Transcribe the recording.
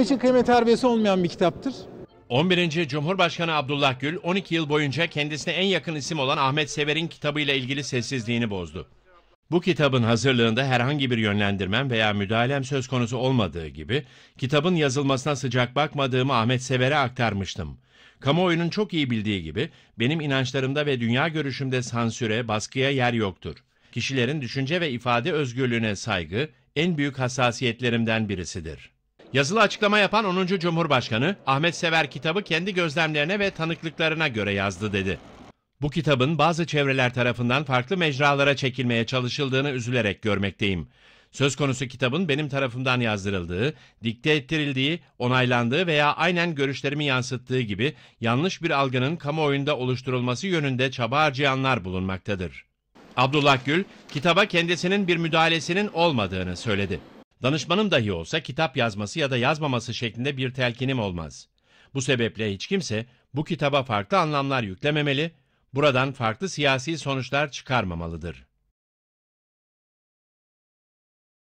Benim için kıymet harbiyesi olmayan bir kitaptır. 11. Cumhurbaşkanı Abdullah Gül 12 yıl boyunca kendisine en yakın isim olan Ahmet Sever'in kitabıyla ilgili sessizliğini bozdu. Bu kitabın hazırlığında herhangi bir yönlendirmem veya müdahalem söz konusu olmadığı gibi kitabın yazılmasına sıcak bakmadığımı Ahmet Sever'e aktarmıştım. Kamuoyunun çok iyi bildiği gibi benim inançlarımda ve dünya görüşümde sansüre, baskıya yer yoktur. Kişilerin düşünce ve ifade özgürlüğüne saygı en büyük hassasiyetlerimden birisidir. Yazılı açıklama yapan 10. Cumhurbaşkanı, Ahmet Sever kitabı kendi gözlemlerine ve tanıklıklarına göre yazdı dedi. Bu kitabın bazı çevreler tarafından farklı mecralara çekilmeye çalışıldığını üzülerek görmekteyim. Söz konusu kitabın benim tarafımdan yazdırıldığı, dikte ettirildiği, onaylandığı veya aynen görüşlerimi yansıttığı gibi yanlış bir algının kamuoyunda oluşturulması yönünde çaba harcayanlar bulunmaktadır. Abdullah Gül, kitaba kendisinin bir müdahalesinin olmadığını söyledi. Danışmanım dahi olsa kitap yazması ya da yazmaması şeklinde bir telkinim olmaz. Bu sebeple hiç kimse bu kitaba farklı anlamlar yüklememeli, buradan farklı siyasi sonuçlar çıkarmamalıdır.